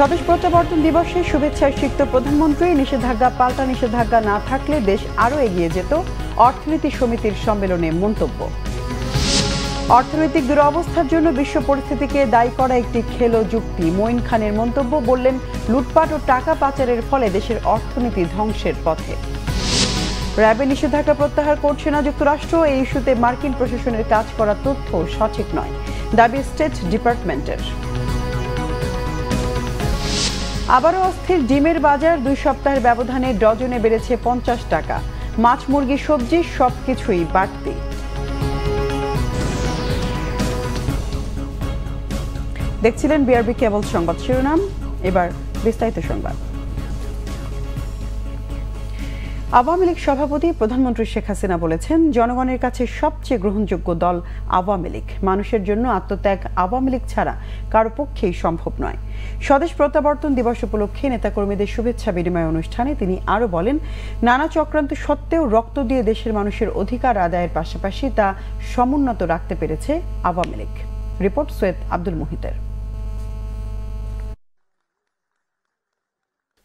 স্বদেশ প্রত্যাবর্তন দিবসে শুভেচ্ছায় সিক্ত প্রধানমন্ত্রী নিষেধাজ্ঞা পাল্টা নিষেধাজ্ঞা না থাকলে দেশ আরও এগিয়ে যেত অর্থনীতি সমিতির সম্মেলনে মন্তব্য অর্থনৈতিক দুরবস্থার জন্য বিশ্ব পরিস্থিতিকে দায়ী করা একটি খেলো যুক্তি মঈন খানের মন্তব্য বললেন লুটপাট ও টাকা পাচারের ফলে দেশের অর্থনীতি ধ্বংসের পথে র‍্যাবে নিষেধাজ্ঞা প্রত্যাহার করছে না যুক্তরাষ্ট্র এই ইস্যুতে মার্কিন প্রশাসনের কাজ করা তথ্য সঠিক নয় দাবি স্টেট ডিপার্টমেন্টের আবারও অস্থির ডিমের বাজার দুই সপ্তাহের ব্যবধানে ডজনে বেড়েছে পঞ্চাশ টাকা মাছ মুরগি সবজি সব কিছুই বাড়তি দেখছিলেন বিআরবি কেবল সংবাদ শিরোনাম এবার বিস্তারিত সংবাদ আওয়ামী লীগ সভাপতি প্রধানমন্ত্রী শেখ হাসিনা বলেছেন জনগণের কাছে সবচেয়ে গ্রহণযোগ্য দল আওয়ামী লীগ মানুষের জন্য আত্মত্যাগ আওয়ামী লীগ ছাড়া কারো পক্ষেই সম্ভব নয় স্বদেশ প্রত্যাবর্তন দিবস উপলক্ষে নেতাকর্মীদের শুভেচ্ছা বিনিময় অনুষ্ঠানে তিনি আরও বলেন নানা চক্রান্ত সত্ত্বেও রক্ত দিয়ে দেশের মানুষের অধিকার আদায়ের পাশাপাশি তা সমুন্নত রাখতে পেরেছে আওয়ামী লীগ রিপোর্ট সৈয়দ আব্দুল মুহিতের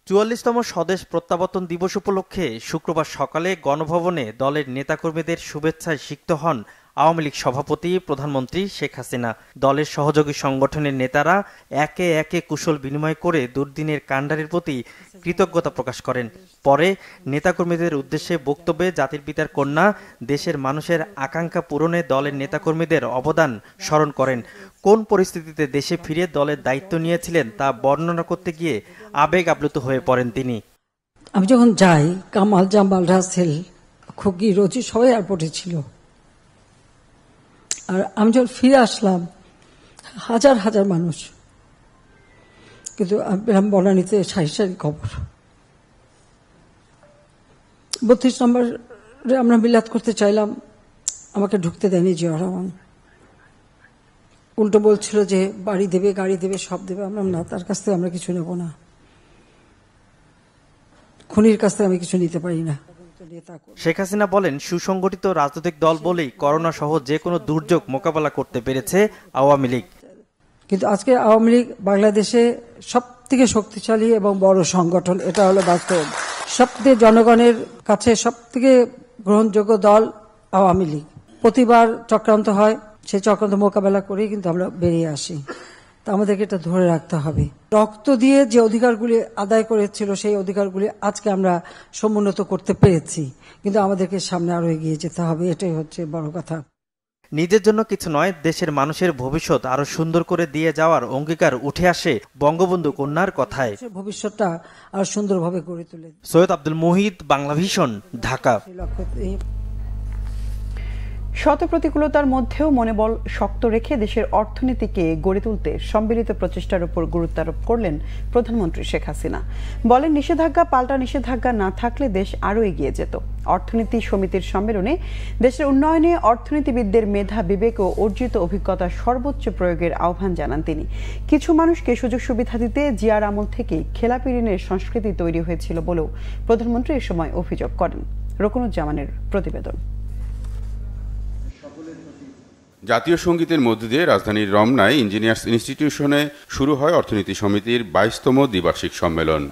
চুয়াল্লিশতম স্বদেশ প্রত্যাবর্তন দিবস উপলক্ষে শুক্রবার সকালে গণভবনে দলের নেতাকর্মীদের শুভেচ্ছায় সিক্ত হন আওয়ামী লীগ সভাপতি প্রধানমন্ত্রী শেখ হাসিনা দলের সহযোগী সংগঠনের নেতারা একে একে কুশল বিনিময় করে দুর্দিনের কাণ্ডারের প্রতি কৃতজ্ঞতা প্রকাশ করেন পরে নেতাকর্মীদের উদ্দেশ্যে বক্তব্যে জাতির পিতার কন্যা দেশের মানুষের আকাঙ্ক্ষা পূরণে দলের নেতাকর্মীদের অবদান স্মরণ করেন কোন পরিস্থিতিতে দেশে ফিরে দলের দায়িত্ব নিয়েছিলেন তা বর্ণনা করতে গিয়ে আবেগ আপ্লুত হয়ে পড়েন তিনি আমি যখন যাই কামাল জামাল রাসেল খুগি রোজি সবাই এয়ারপোর্টে ছিল আর আমি যখন ফিরে আসলাম হাজার হাজার মানুষ কিন্তু এরম বনানীতে সারি সারি খবর বত্রিশ নম্বরে আমরা মিলাদ করতে চাইলাম আমাকে ঢুকতে দেয়নি জিয়া রহমান উল্টো বলছিল যে বাড়ি দেবে গাড়ি দেবে সব দেবে আমরা না তার কাছ থেকে আমরা কিছু নেব না খুনির কাছ থেকে আমি কিছু নিতে পারি না শেখ হাসিনা বলেন সুসংগঠিত রাজনৈতিক দল বলেই করোনা সহ যে কোনো দুর্যোগ মোকাবেলা করতে পেরেছে আওয়ামী লীগ কিন্তু আজকে আওয়ামী লীগ বাংলাদেশে সব থেকে শক্তিশালী এবং বড় সংগঠন এটা হলো বাস্তব সব থেকে জনগণের কাছে সব থেকে গ্রহণযোগ্য দল আওয়ামী লীগ প্রতিবার চক্রান্ত হয় সেই চক্রান্ত মোকাবেলা করেই কিন্তু আমরা বেরিয়ে আসি তা আমাদেরকে এটা ধরে রাখতে হবে রক্ত দিয়ে যে অধিকারগুলি আদায় করেছিল সেই অধিকারগুলি আজকে আমরা সমুন্নত করতে পেরেছি কিন্তু আমাদেরকে সামনে আরো এগিয়ে যেতে হবে এটাই হচ্ছে বড় কথা নিজের জন্য কিছু নয় দেশের মানুষের ভবিষ্যৎ আরো সুন্দর করে দিয়ে যাওয়ার অঙ্গীকার উঠে আসে বঙ্গবন্ধু কন্যার কথায় ভবিষ্যৎটা আরো সুন্দরভাবে গড়ে তোলে সৈয়দ আব্দুল মুহিত বাংলা ভীষণ ঢাকা শত প্রতিকূলতার মধ্যেও মনোবল শক্ত রেখে দেশের অর্থনীতিকে গড়ে তুলতে সম্মিলিত প্রচেষ্টার উপর গুরুত্ব আরোপ করলেন প্রধানমন্ত্রী শেখ হাসিনা বলেন নিষেধাজ্ঞা পাল্টা নিষেধাজ্ঞা না থাকলে দেশ আরও এগিয়ে যেত অর্থনীতি সমিতির সম্মেলনে দেশের উন্নয়নে অর্থনীতিবিদদের মেধা বিবেক ও অর্জিত অভিজ্ঞতা সর্বোচ্চ প্রয়োগের আহ্বান জানান তিনি কিছু মানুষকে সুযোগ সুবিধা দিতে জিয়ার আমল থেকেই খেলাপি ঋণের সংস্কৃতি তৈরি হয়েছিল বলেও প্রধানমন্ত্রী এ সময় অভিযোগ করেন রকুনুজ্জামানের প্রতিবেদন জাতীয় সঙ্গীতের মধ্য দিয়ে রাজধানীর রমনায় ইঞ্জিনিয়ার্স ইনস্টিটিউশনে শুরু হয় অর্থনীতি সমিতির বাইশতম দ্বিবার্ষিক সম্মেলন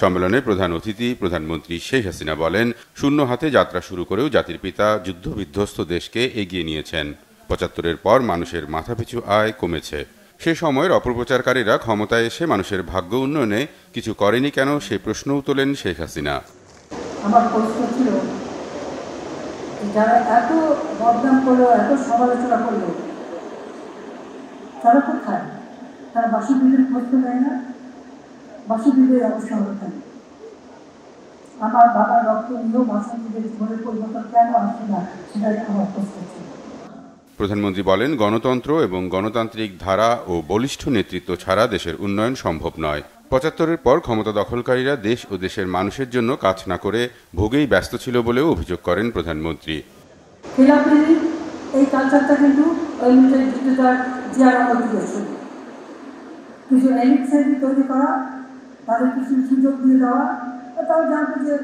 সম্মেলনে প্রধান অতিথি প্রধানমন্ত্রী শেখ হাসিনা বলেন শূন্য হাতে যাত্রা শুরু করেও জাতির পিতা যুদ্ধবিধ্বস্ত দেশকে এগিয়ে নিয়েছেন পঁচাত্তরের পর মানুষের মাথাপিছু আয় কমেছে সে সময়ের অপপ্রচারকারীরা ক্ষমতায় এসে মানুষের ভাগ্য উন্নয়নে কিছু করেনি কেন সে প্রশ্নও তোলেন শেখ হাসিনা আমার প্রশ্ন ছিল যারা এত বদনাম করলো এত সমালোচনা করলো তারা কোথায় তারা বাসুদেবের খোঁজ তো দেয় না বাসুদেবের অবস্থা আমার বাবার রক্ত নিয়েও বাসুদেবের জীবনের পরিবর্তন কেন আসছে না সেটাই আমার প্রশ্ন প্রধানমন্ত্রী বলেন গণতন্ত্র এবং গণতান্ত্রিক ধারা ও বলিষ্ঠ নেতৃত্ব ছাড়া দেশের উন্নয়ন সম্ভব নয় পঁচাত্তরের পর ক্ষমতা দখলকারীরা দেশ ও দেশের মানুষের জন্য কাজ না করে ভোগেই ব্যস্ত ছিল বলেও অভিযোগ করেন প্রধানমন্ত্রী এই তৈরি করা সুযোগ দিয়ে দেওয়া যে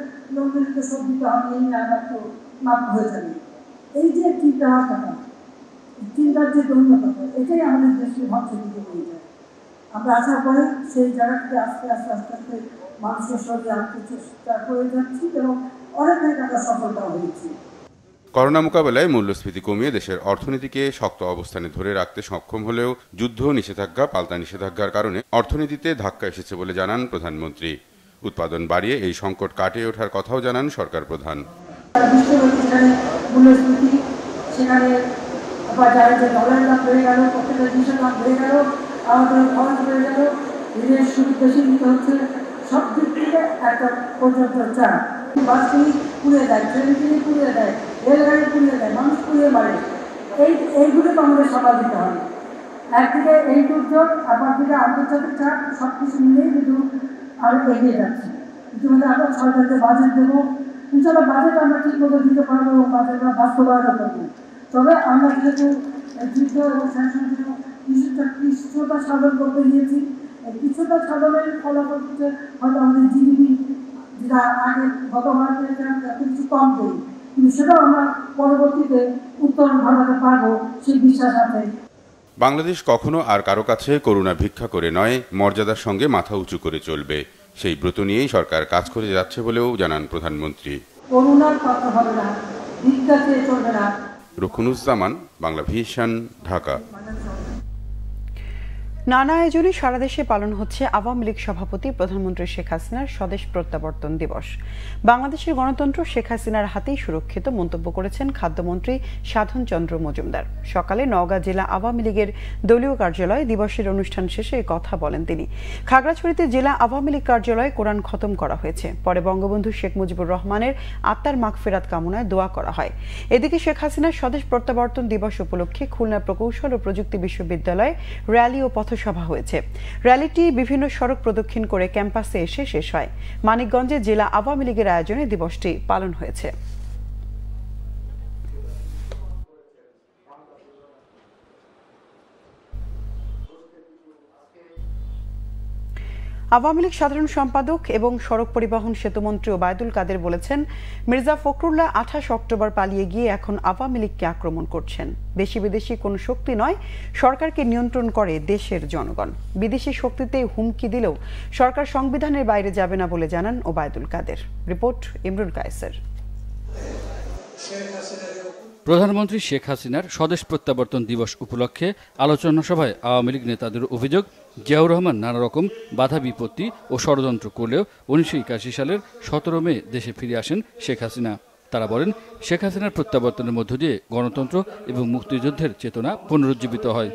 এই যে চিন্তা চিন্তার যে এটাই আমাদের আমরা আশা করি সেই জায়গাটি আস্তে আস্তে আস্তে আস্তে মানুষের সঙ্গে আনতে চেষ্টা করে যাচ্ছি এবং অনেকটাই আমরা সফলতা হয়েছি করোনা মোকাবেলায় মূল্যস্ফীতি কমিয়ে দেশের অর্থনীতিকে শক্ত অবস্থানে ধরে রাখতে সক্ষম হলেও যুদ্ধ নিষেধাজ্ঞা পাল্টা নিষেধাজ্ঞার কারণে অর্থনীতিতে ধাক্কা এসেছে বলে জানান প্রধানমন্ত্রী উৎপাদন বাড়িয়ে এই সংকট কাটিয়ে ওঠার কথাও জানান সরকার প্রধান সেখানে আমাদের খরচ হয়ে গেল ঋণের সুদ বেশি দিতে হচ্ছে সব দিক থেকে একটা পর্যন্ত চাপ বাসগুলি পুড়ে দেয় ট্রেনগুলি পুড়ে দেয় রেলগাড়ি পুড়িয়ে দেয় মানুষ পুড়িয়ে মারে এই এইগুলো তো আমাদের সভা দিতে হবে একদিকে এই দুর্যোগ আবার দিকে আন্তর্জাতিক চাপ সব কিছু মিলেই কিন্তু আরও এগিয়ে যাচ্ছে ইতিমধ্যে আমরা সরকারকে বাজেট দেবো ইনশাল্লাহ বাজেট আমরা ঠিকমতো দিতে পারবো বাজেট বাস্তবায়ন করবো তবে আমরা যেহেতু যুদ্ধ এবং স্যাংশন কিছুটা কৃষ্ণতা সাধন করতে গিয়েছি কিছুটা সাধনের ফলাফল হচ্ছে হয়তো আমাদের জিডিপি যেটা আগে গত গতবার কিছু কম করি কিন্তু সেটাও আমরা পরবর্তীতে উত্তর ঘটাতে পারবো সেই বিশ্বাস আছে বাংলাদেশ কখনো আর কারো কাছে করুণা ভিক্ষা করে নয় মর্যাদার সঙ্গে মাথা উঁচু করে চলবে সেই ব্রত নিয়েই সরকার কাজ করে যাচ্ছে বলেও জানান প্রধানমন্ত্রী করুণার কথা হবে না ভিক্ষা চেয়ে চলবে না রুখুনুজ্জামান বাংলা ভিশন ঢাকা নানা আয়োজনে সারা দেশে পালন হচ্ছে আওয়ামী লীগ সভাপতি প্রধানমন্ত্রী শেখ হাসিনার স্বদেশ প্রত্যাবর্তন দিবস বাংলাদেশের গণতন্ত্র শেখ হাসিনার হাতেই সুরক্ষিত মন্তব্য করেছেন খাদ্যমন্ত্রী সাধন চন্দ্র মজুমদার সকালে নওগাঁ জেলা আওয়ামী লীগের দলীয় কার্যালয়ে দিবসের অনুষ্ঠান শেষে কথা বলেন তিনি খাগড়াছড়িতে জেলা আওয়ামী লীগ কার্যালয়ে কোরআন খতম করা হয়েছে পরে বঙ্গবন্ধু শেখ মুজিবুর রহমানের আত্মার মাখ ফেরাত কামনায় দোয়া করা হয় এদিকে শেখ হাসিনার স্বদেশ প্রত্যাবর্তন দিবস উপলক্ষে খুলনা প্রকৌশল ও প্রযুক্তি বিশ্ববিদ্যালয়ে র্যালি ও পথ সভা হয়েছে র্যালিটি বিভিন্ন সড়ক প্রদক্ষিণ করে ক্যাম্পাসে এসে শেষ হয় মানিকগঞ্জে জেলা আওয়ামী লীগের আয়োজনে দিবসটি পালন হয়েছে আওয়ামী লীগ সাধারণ সম্পাদক এবং সড়ক পরিবহন সেতুমন্ত্রী ওবায়দুল কাদের বলেছেন মির্জা ফখরুল্লাহ আঠাশ অক্টোবর পালিয়ে গিয়ে এখন আওয়ামী লীগকে আক্রমণ করছেন দেশি বিদেশি কোনো শক্তি নয় সরকারকে নিয়ন্ত্রণ করে দেশের জনগণ বিদেশি শক্তিতে হুমকি দিলেও সরকার সংবিধানের বাইরে যাবে না বলে জানান ওবায়দুল কাদের রিপোর্ট ইমরুল কায়েসের প্রধানমন্ত্রী শেখ হাসিনার স্বদেশ প্রত্যাবর্তন দিবস উপলক্ষে আলোচনা সভায় আওয়ামী লীগ নেতাদের অভিযোগ জিয়াউর রহমান নানা রকম বাধা বিপত্তি ও ষড়যন্ত্র করলেও উনিশশো সালের সতেরো মে দেশে ফিরে আসেন শেখ হাসিনা তারা বলেন শেখ হাসিনার প্রত্যাবর্তনের মধ্য দিয়ে গণতন্ত্র এবং মুক্তিযুদ্ধের চেতনা পুনরুজ্জীবিত হয়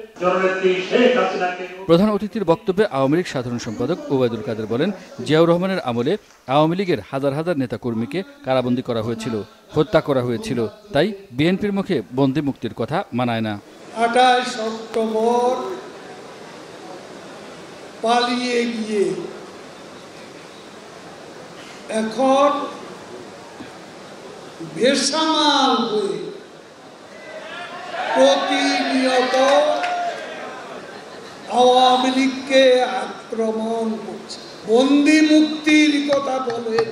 প্রধান অতিথির বক্তব্যে আওয়ামী লীগ সাধারণ সম্পাদক ওবায়দুল কাদের বলেন জিয়াউর রহমানের আমলে আওয়ামী লীগের হাজার হাজার নেতাকর্মীকে কারাবন্দী করা হয়েছিল হত্যা করা হয়েছিল তাই বিএনপির মুখে বন্দী মুক্তির কথা মানায় না পালিয়ে গিয়ে এখন ভেসামাল হয়ে প্রতিনিয়ত আওয়ামী লীগকে আক্রমণ করছে বন্দি মুক্তির কথা বলেন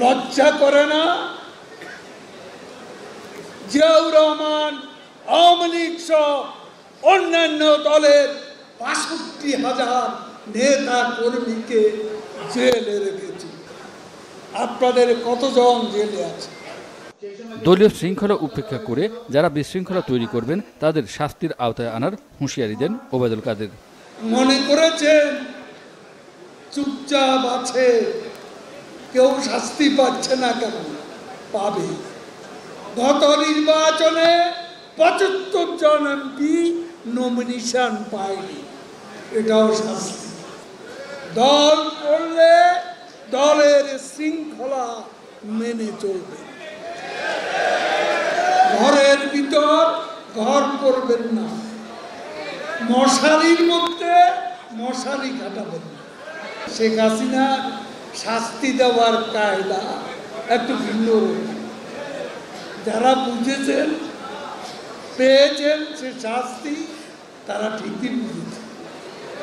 লজ্জা করে না জিয়াউর রহমান আওয়ামী লীগ সহ অন্যান্য দলের বাষট্টি হাজার নেতা কর্মীকে জেলে রেখে আপনাদের কতজন জেলে আছে দলীয় শৃঙ্খলা উপেক্ষা করে যারা বিশৃঙ্খলা তৈরি করবেন তাদের শাস্তির আওতায় আনার হুঁশিয়ারি দেন ওবায়দুল কাদের মনে করেছেন চুপচাপ আছে কেউ শাস্তি পাচ্ছে না কেন পাবে গত নির্বাচনে পঁচাত্তর জন এমপি নমিনেশন পায়নি এটাও শাস্তি দল করলে দলের শৃঙ্খলা মেনে চলবে ঘরের ভিতর ঘর করবেন না মশারির মধ্যে মশারি কাটাবেন না শেখ হাসিনা শাস্তি দেওয়ার কায়দা একটু ভিন্ন যারা বুঝেছেন পেয়েছেন সে শাস্তি তারা ঠিকই বুঝেছে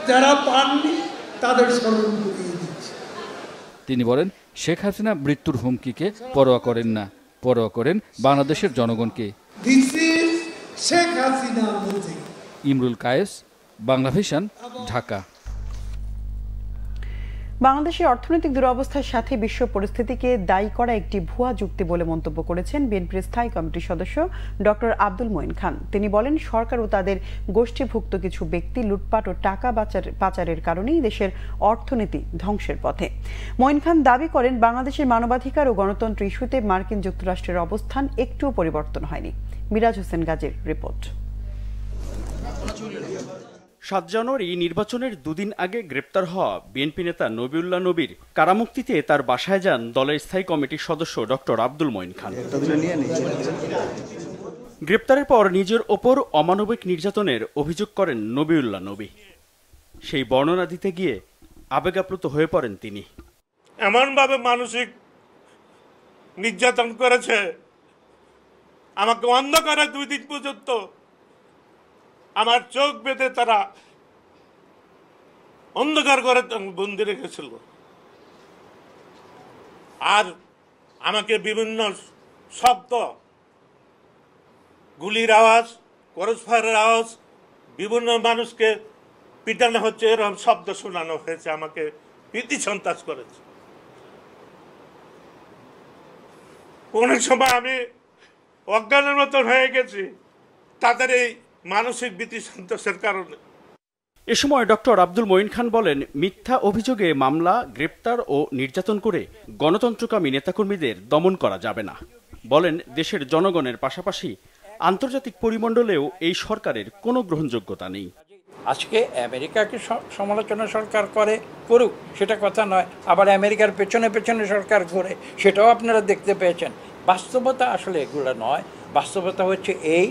যারা পাননি তাদের স্মরণ করিয়ে তিনি বলেন শেখ হাসিনা মৃত্যুর হুমকিকে পরোয়া করেন না পরোয়া করেন বাংলাদেশের জনগণকে ইমরুল কায়েস বাংলাভিশন ঢাকা বাংলাদেশের অর্থনৈতিক দুরবস্থার সাথে বিশ্ব পরিস্থিতিকে দায়ী করা একটি ভুয়া যুক্তি বলে মন্তব্য করেছেন বিএনপির স্থায়ী কমিটির সদস্য ডক্টর আব্দুল মঈন খান তিনি বলেন সরকার ও তাদের গোষ্ঠীভুক্ত কিছু ব্যক্তি লুটপাট ও টাকা পাচারের কারণেই দেশের অর্থনীতি ধ্বংসের পথে মঈন খান দাবি করেন বাংলাদেশের মানবাধিকার ও গণতন্ত্র ইস্যুতে মার্কিন যুক্তরাষ্ট্রের অবস্থান একটুও পরিবর্তন হয়নি মিরাজ হোসেন গাজীর রিপোর্ট সাত জানুয়ারি নির্বাচনের দুদিন আগে গ্রেপ্তার হওয়া বিএনপি নেতা নবিউল্লাহ নবীর কারামুক্তিতে তার বাসায় যান দলের স্থায়ী কমিটির সদস্য ডক্টর আব্দুল মঈন খান গ্রেপ্তারের পর নিজের ওপর অমানবিক নির্যাতনের অভিযোগ করেন নবিউল্লাহ নবী সেই বর্ণনা দিতে গিয়ে আবেগাপ্লুত হয়ে পড়েন তিনি এমনভাবে মানসিক নির্যাতন করেছে আমাকে অন্ধকারে দুই দিন পর্যন্ত আমার চোখ বেঁধে তারা অন্ধকার করে বন্দি রেখেছিল আর আমাকে বিভিন্ন শব্দ গুলির আওয়াজ করজ ফায়ারের আওয়াজ বিভিন্ন মানুষকে পিটানো হচ্ছে এরকম শব্দ শোনানো হয়েছে আমাকে প্রীতি সন্ত্রাস করেছে অনেক সময় আমি অজ্ঞানের মতন হয়ে গেছি তাদের এই মানসিক ভীতি সন্তোষের কারণে এ সময় ডক্টর আব্দুল মঈন খান বলেন মিথ্যা অভিযোগে মামলা গ্রেপ্তার ও নির্যাতন করে গণতন্ত্রকামী নেতাকর্মীদের দমন করা যাবে না বলেন দেশের জনগণের পাশাপাশি আন্তর্জাতিক পরিমণ্ডলেও এই সরকারের কোনো গ্রহণযোগ্যতা নেই আজকে আমেরিকাকে সমালোচনা সরকার করে করুক সেটা কথা নয় আবার আমেরিকার পেছনে পেছনে সরকার করে সেটাও আপনারা দেখতে পেয়েছেন বাস্তবতা আসলে এগুলো নয় বাস্তবতা হচ্ছে এই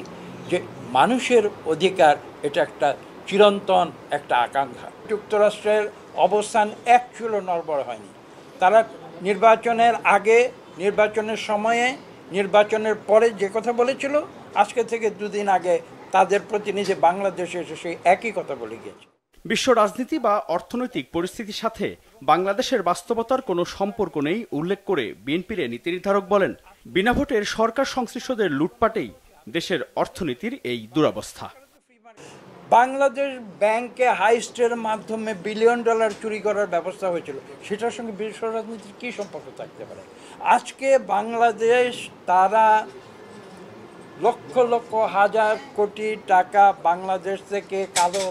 যে মানুষের অধিকার এটা একটা চিরন্তন একটা আকাঙ্ক্ষা যুক্তরাষ্ট্রের অবস্থান এক ছিল নর্বর হয়নি তারা নির্বাচনের আগে নির্বাচনের সময়ে নির্বাচনের পরে যে কথা বলেছিল আজকে থেকে দুদিন আগে তাদের প্রতি নিজে বাংলাদেশে এসে সেই একই কথা বলে গিয়েছে বিশ্ব রাজনীতি বা অর্থনৈতিক পরিস্থিতির সাথে বাংলাদেশের বাস্তবতার কোনো সম্পর্ক নেই উল্লেখ করে বিএনপির নীতি নির্ধারক বলেন বিনা ভোটের সরকার সংশ্লিষ্টদের লুটপাটেই দেশের অর্থনীতির এই দুরবস্থা বাংলাদেশ ব্যাংকে হাইস্টের মাধ্যমে বিলিয়ন ডলার চুরি করার ব্যবস্থা হয়েছিল সেটার সঙ্গে বিশ্ব রাজনীতির কী সম্পর্ক থাকতে পারে আজকে বাংলাদেশ তারা লক্ষ লক্ষ হাজার কোটি টাকা বাংলাদেশ থেকে কালো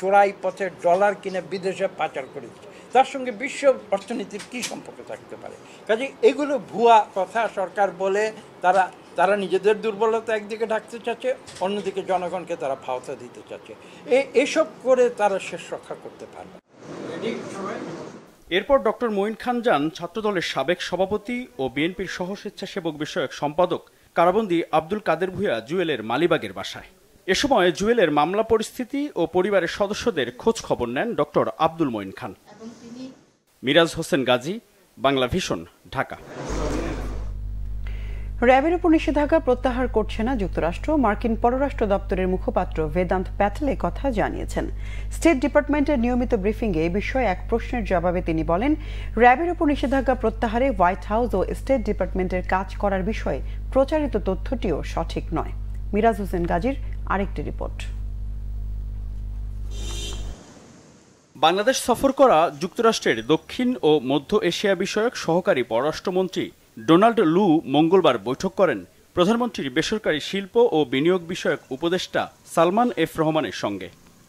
চোরাই পথে ডলার কিনে বিদেশে পাচার করে দিচ্ছে তার সঙ্গে বিশ্ব অর্থনীতির কী সম্পর্ক থাকতে পারে কাজে এগুলো ভুয়া কথা সরকার বলে তারা তারা নিজেদের দুর্বলতা একদিকে ঢাকতে চাচ্ছে অন্যদিকে জনগণকে তারা ফাওতা দিতে চাচ্ছে এসব করে তারা শেষ রক্ষা করতে পারবে এরপর ডক্টর মঈন খান যান ছাত্রদলের সাবেক সভাপতি ও বিএনপির সহ স্বেচ্ছাসেবক বিষয়ক সম্পাদক কারাবন্দী আব্দুল কাদের ভুয়া জুয়েলের মালিবাগের বাসায় এ সময় জুয়েলের মামলা পরিস্থিতি ও পরিবারের সদস্যদের খোঁজ খবর নেন ডক্টর আব্দুল মঈন খান মিরাজ হোসেন গাজী বাংলা ভিশন ঢাকা র্যাবের উপর নিষেধাজ্ঞা প্রত্যাহার করছে না যুক্তরাষ্ট্র মার্কিন পররাষ্ট্র দপ্তরের মুখপাত্র বেদান্ত প্যাথলে কথা জানিয়েছেন স্টেট ডিপার্টমেন্টের নিয়মিত ব্রিফিংয়ে এ বিষয়ে এক প্রশ্নের জবাবে তিনি বলেন র্যাবের উপর নিষেধাজ্ঞা প্রত্যাহারে হোয়াইট হাউস ও স্টেট ডিপার্টমেন্টের কাজ করার বিষয়ে প্রচারিত তথ্যটিও সঠিক নয় মিরাজ হোসেন গাজীর আরেকটি রিপোর্ট বাংলাদেশ সফর করা যুক্তরাষ্ট্রের দক্ষিণ ও মধ্য এশিয়া বিষয়ক সহকারী পররাষ্ট্রমন্ত্রী ডোনাল্ড লু মঙ্গলবার বৈঠক করেন প্রধানমন্ত্রীর বেসরকারি শিল্প ও বিনিয়োগ বিষয়ক উপদেষ্টা সালমান এফ রহমানের সঙ্গে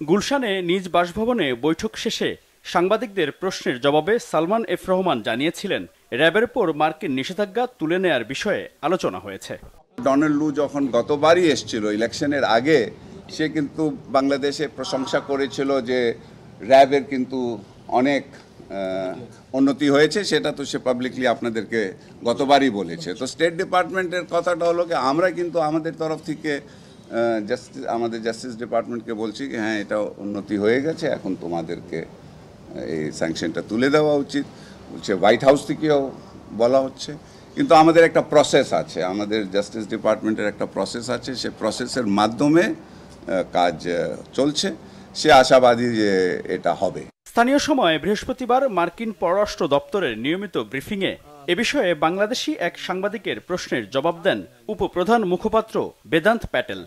গুলশানে নিজ বাসভবনে বৈঠক শেষে সাংবাদিকদের প্রশ্নের জবাবে সালমান এফ রহমান জানিয়েছিলেন র্যাবের ওপর মার্কিন নিষেধাজ্ঞা তুলে নেয়ার বিষয়ে আলোচনা হয়েছে ডোনাল্ড লু যখন গতবারই এসেছিল ইলেকশনের আগে সে কিন্তু বাংলাদেশে প্রশংসা করেছিল যে র্যাবের কিন্তু অনেক উন্নতি হয়েছে সেটা তো সে পাবলিকলি আপনাদেরকে গতবারই বলেছে তো স্টেট ডিপার্টমেন্টের কথাটা হলো কি আমরা কিন্তু আমাদের তরফ থেকে জাস্টিস আমাদের জাস্টিস ডিপার্টমেন্টকে বলছি কি হ্যাঁ এটা উন্নতি হয়ে গেছে এখন তোমাদেরকে এই স্যাংশনটা তুলে দেওয়া উচিত বলছে হোয়াইট হাউস থেকেও বলা হচ্ছে কিন্তু আমাদের একটা প্রসেস আছে আমাদের জাস্টিস ডিপার্টমেন্টের একটা প্রসেস আছে সে প্রসেসের মাধ্যমে কাজ চলছে সে আশাবাদী যে এটা হবে স্থানীয় সময় বৃহস্পতিবার মার্কিন পররাষ্ট্র দপ্তরের নিয়মিত ব্রিফিংয়ে এ বিষয়ে বাংলাদেশি এক সাংবাদিকের প্রশ্নের জবাব দেন উপপ্রধান মুখপাত্র Vedanta Patel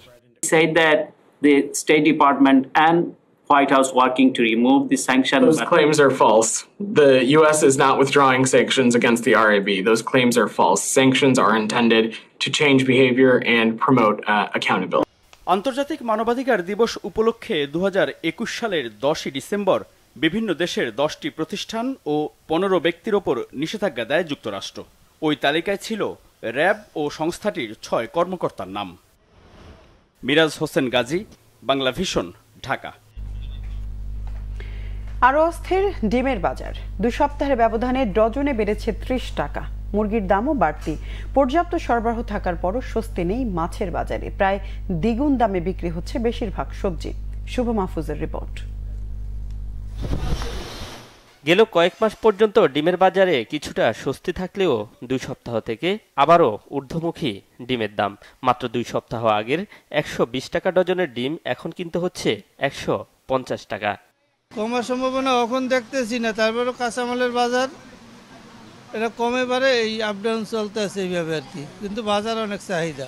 White House working to remove the sanctions. Those claims are false. The U.S. is not withdrawing sanctions against the RAB. Those claims are false. Sanctions are intended to change behavior and promote uh, accountability. আন্তর্জাতিক মানবাধিকার দিবস উপলক্ষে দু সালের দশই December বিভিন্ন দেশের দশটি প্রতিষ্ঠান ও পনেরো ব্যক্তির ওপর নিষেধাজ্ঞা দেয় যুক্তরাষ্ট্র ওই তালিকায় ছিল র্যাব ও সংস্থাটির ছয় কর্মকর্তার নাম মিরাজ হোসেন গাজী বাংলা ভিশন ঢাকা আরও অস্থির ডিমের বাজার দুই সপ্তাহের ব্যবধানে ডজনে বেড়েছে ত্রিশ টাকা মুরগির দামও বাড়তি পর্যাপ্ত সরবরাহ থাকার পরও স্বস্তি নেই মাছের বাজারে প্রায় দ্বিগুণ দামে বিক্রি হচ্ছে বেশিরভাগ সবজি শুভ মাহফুজের রিপোর্ট গেল কয়েক মাস পর্যন্ত ডিমের বাজারে কিছুটা স্বস্তি থাকলেও দুই সপ্তাহ থেকে আবারও ঊর্ধ্বমুখী ডিমের দাম মাত্র দুই সপ্তাহ আগের একশো বিশ টাকা ডজনের ডিম এখন কিন্তু হচ্ছে একশো পঞ্চাশ টাকা কমার সম্ভাবনা এখন দেখতেছি না তারপরে কাঁচামালের বাজার এটা কমে পারে এই আপডাউন আছে এইভাবে আর কি কিন্তু বাজার অনেক চাহিদা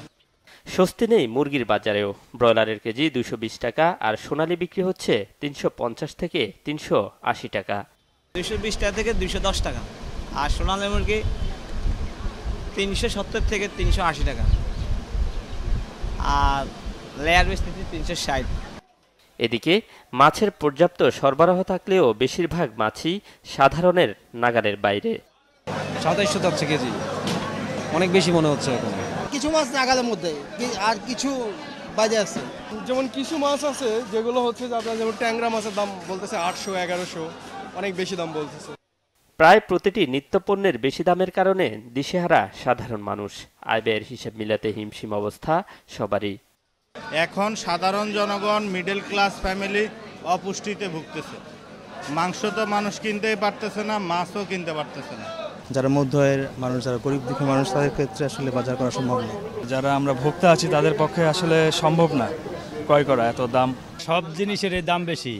স্বস্তি নেই মুরগির বাজারেও ব্রয়লারের কেজি দুশো বিশ টাকা আর সোনালি বিক্রি হচ্ছে তিনশো পঞ্চাশ থেকে তিনশো আশি টাকা দুশো বিশ টাকা থেকে দুশো দশ টাকা আর সোনালি মুরগি তিনশো সত্তর থেকে তিনশো আশি টাকা আর লেয়ার বিস্তৃতি তিনশো ষাট এদিকে মাছের পর্যাপ্ত সরবরাহ থাকলেও বেশিরভাগ মাছই সাধারণের নাগালের বাইরে সাতাইশ শতাংশ কেজি অনেক বেশি মনে হচ্ছে এখন কিছু মাছ নাগালের মধ্যে আর কিছু বাজে আছে যেমন কিছু মাছ আছে যেগুলো হচ্ছে যে আপনার যেমন ট্যাংরা মাছের দাম বলতেছে আটশো এগারোশো অনেক বেশি দাম বলতেছে প্রায় প্রতিটি নিত্যপণ্যের বেশি দামের কারণে দিশেহারা সাধারণ মানুষ আয় ব্যয়ের হিসেব মিলাতে হিমশিম অবস্থা সবারই এখন সাধারণ জনগণ মিডল ক্লাস ফ্যামিলি অপুষ্টিতে ভুগতেছে মাংস তো মানুষ কিনতেই পারতেছে না মাছও কিনতে পারতেছে না যারা মধ্য আয়ের মানুষ যারা গরিব দুঃখী মানুষ তাদের ক্ষেত্রে আসলে বাজার করা সম্ভব না যারা আমরা ভোক্তা আছি তাদের পক্ষে আসলে সম্ভব না ক্রয় করা এত দাম সব জিনিসের দাম বেশি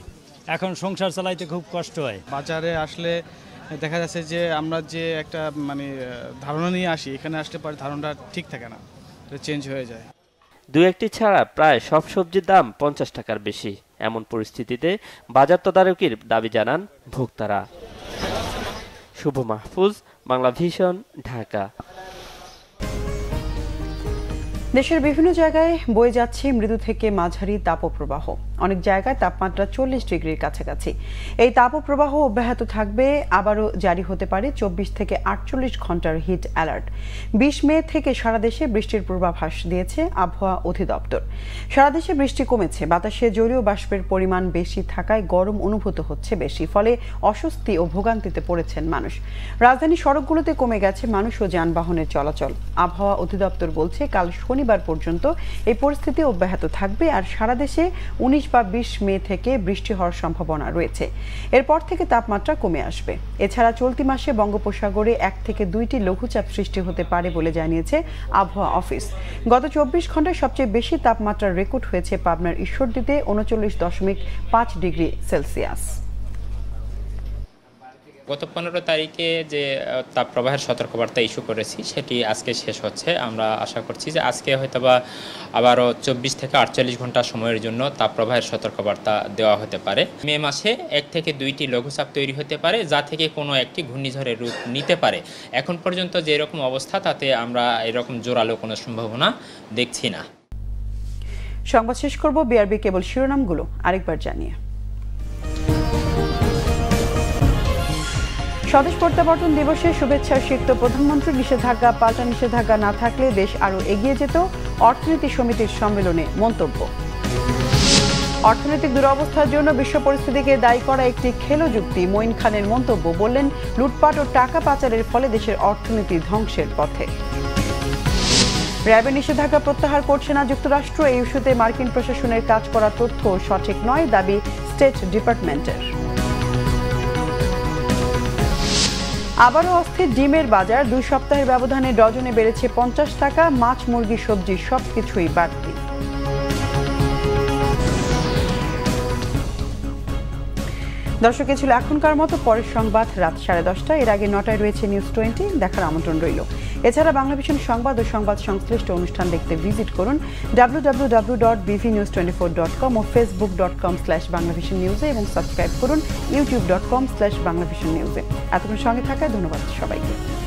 এখন সংসার চালাইতে খুব কষ্ট হয় বাজারে আসলে দেখা যাচ্ছে যে আমরা যে একটা মানে ধারণা নিয়ে আসি এখানে আসলে পরে ধারণাটা ঠিক থাকে না চেঞ্জ হয়ে যায় দু একটি ছাড়া প্রায় সব সবজির দাম পঞ্চাশ টাকার বেশি এমন পরিস্থিতিতে বাজার তদারকির দাবি জানান ভোক্তারা শুভ মাহফুজ বাংলা ভিশন ঢাকা দেশের বিভিন্ন জায়গায় বয়ে যাচ্ছে মৃদু থেকে মাঝারি তাপপ্রবাহ অনেক জায়গায় তাপমাত্রা চল্লিশ ডিগ্রির কাছাকাছি এই তাপপ্রবাহ অব্যাহত থাকবে আবারও জারি হতে পারে চব্বিশ থেকে আটচল্লিশ ঘন্টার হিট অ্যালার্ট বিশ মে থেকে সারা দেশে বৃষ্টির পূর্বাভাস দিয়েছে আবহাওয়া অধিদপ্তর সারা দেশে বৃষ্টি কমেছে বাতাসে জলীয় বাষ্পের পরিমাণ বেশি থাকায় গরম অনুভূত হচ্ছে বেশি ফলে অস্বস্তি ও ভোগান্তিতে পড়েছেন মানুষ রাজধানী সড়কগুলোতে কমে গেছে মানুষ ও যানবাহনের চলাচল আবহাওয়া অধিদপ্তর বলছে কাল শনিবার পর্যন্ত এই পরিস্থিতি অব্যাহত থাকবে আর সারা দেশে উনিশ বা বিশ মে থেকে বৃষ্টি হওয়ার সম্ভাবনা রয়েছে এরপর থেকে তাপমাত্রা কমে আসবে এছাড়া চলতি মাসে বঙ্গোপসাগরে এক থেকে দুইটি লঘুচাপ সৃষ্টি হতে পারে বলে জানিয়েছে আবহাওয়া অফিস গত চব্বিশ ঘন্টায় সবচেয়ে বেশি তাপমাত্রা রেকর্ড হয়েছে পাবনার ঈশ্বরদীতে উনচল্লিশ দশমিক পাঁচ ডিগ্রি সেলসিয়াস গত পনেরো তারিখে যে তাপপ্রবাহের সতর্কবার্তা ইস্যু করেছি সেটি আজকে শেষ হচ্ছে আমরা আশা করছি যে আজকে হয়তো বা আবারও চব্বিশ থেকে আটচল্লিশ ঘন্টা সময়ের জন্য তাপপ্রবাহের সতর্কবার্তা দেওয়া হতে পারে মে মাসে এক থেকে দুইটি লঘুচাপ তৈরি হতে পারে যা থেকে কোনো একটি ঘূর্ণিঝড়ের রূপ নিতে পারে এখন পর্যন্ত যেরকম অবস্থা তাতে আমরা এরকম জোরালো কোনো সম্ভাবনা দেখছি না সংবাদ শেষ করব বিআরবি কেবল শিরোনামগুলো আরেকবার জানিয়ে স্বদেশ প্রত্যাবর্তন দিবসে শুভেচ্ছা সিক্ত প্রধানমন্ত্রী নিষেধাজ্ঞা পাল্টা নিষেধাজ্ঞা না থাকলে দেশ আরও এগিয়ে যেত অর্থনীতি সমিতির সম্মেলনে মন্তব্য অর্থনৈতিক দুরবস্থার জন্য বিশ্ব পরিস্থিতিকে দায়ী করা একটি খেলো যুক্তি মঈন খানের মন্তব্য বললেন লুটপাট ও টাকা পাচারের ফলে দেশের অর্থনীতি ধ্বংসের পথে র্যাবের নিষেধাজ্ঞা প্রত্যাহার করছে না যুক্তরাষ্ট্র এই ইস্যুতে মার্কিন প্রশাসনের কাজ করা তথ্য সঠিক নয় দাবি স্টেট ডিপার্টমেন্টের আবারও অস্থির ডিমের বাজার দুই সপ্তাহের ব্যবধানে ডজনে বেড়েছে পঞ্চাশ টাকা মাছ মুরগি সবজি সবকিছুই বাড়তি দর্শকে ছিল এখনকার মতো পরের সংবাদ রাত সাড়ে দশটা এর আগে নটায় রয়েছে নিউজ টোয়েন্টি দেখার আমন্ত্রণ রইল এছাড়া বাংলা ভীষণ সংবাদ ও সংবাদ সংশ্লিষ্ট অনুষ্ঠান দেখতে ভিজিট করুন W W W dot BV news twenty four dot com ও Facebook dot com slash Bangla Vision নিউজে এবং সাবস্ক্রাইব করুন YouTube dot com slash Bangla Vision নিউজে এতক্ষণ সঙ্গে থাকায় ধন্যবাদ সবাইকে